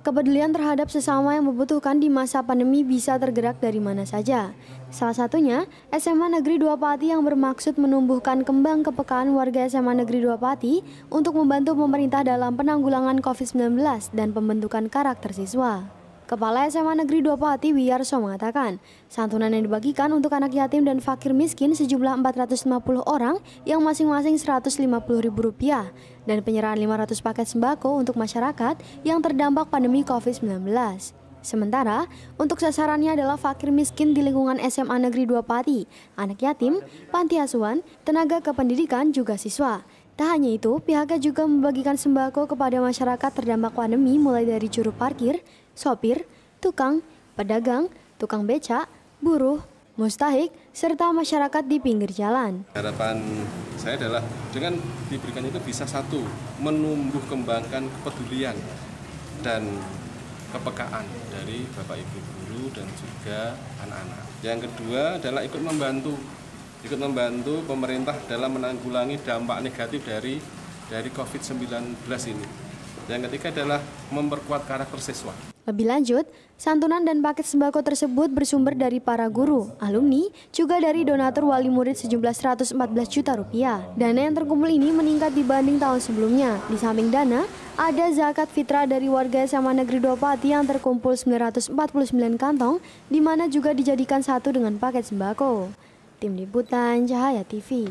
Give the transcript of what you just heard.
Kepedulian terhadap sesama yang membutuhkan di masa pandemi bisa tergerak dari mana saja. Salah satunya, SMA Negeri Dua Pati yang bermaksud menumbuhkan kembang kepekaan warga SMA Negeri Dua Pati untuk membantu pemerintah dalam penanggulangan COVID-19 dan pembentukan karakter siswa. Kepala SMA Negeri Dua Pati Wiyarso mengatakan, santunan yang dibagikan untuk anak yatim dan fakir miskin sejumlah 450 orang yang masing-masing Rp150.000 dan penyerahan 500 paket sembako untuk masyarakat yang terdampak pandemi COVID-19. Sementara, untuk sasarannya adalah fakir miskin di lingkungan SMA Negeri Dua Pati, anak yatim, panti asuhan, tenaga kependidikan juga siswa. Tak hanya itu, pihaknya juga membagikan sembako kepada masyarakat terdampak pandemi mulai dari juru parkir, sopir, tukang, pedagang, tukang becak, buruh, mustahik, serta masyarakat di pinggir jalan. Harapan saya adalah dengan diberikan itu bisa satu, menumbuh kembangkan kepedulian dan kepekaan dari Bapak Ibu guru dan juga anak-anak. Yang kedua adalah ikut membantu ikut membantu pemerintah dalam menanggulangi dampak negatif dari dari COVID-19 ini. Yang ketiga adalah memperkuat karakter siswa. Lebih lanjut, santunan dan paket sembako tersebut bersumber dari para guru, alumni, juga dari donatur wali murid sejumlah 114 juta rupiah. Dana yang terkumpul ini meningkat dibanding tahun sebelumnya. Di samping dana, ada zakat fitrah dari warga SMA Negeri Dopati yang terkumpul 949 kantong, di mana juga dijadikan satu dengan paket sembako. Tim Liputan Cahaya TV